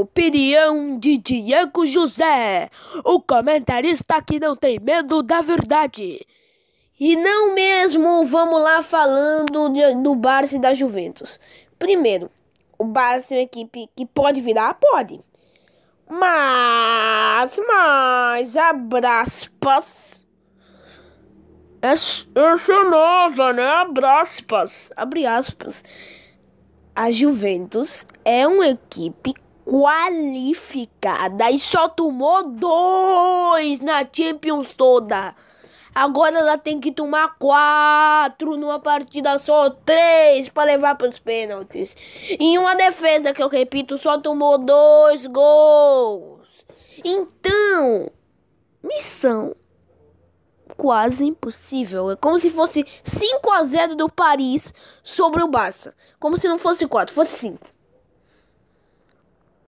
Opinião de Diego José, o comentarista que não tem medo da verdade. E não mesmo vamos lá falando de, do Barça e da Juventus. Primeiro, o Barça é uma equipe que pode virar? Pode. Mas, mas, abraspas. Essa é chenosa, é, né? Abraspas. Abre aspas. A Juventus é uma equipe qualificada e só tomou dois na Champions toda. Agora ela tem que tomar quatro numa partida só, três para levar para os pênaltis. Em uma defesa que eu repito, só tomou dois gols. Então, missão quase impossível. É como se fosse 5 a 0 do Paris sobre o Barça. Como se não fosse 4, fosse 5.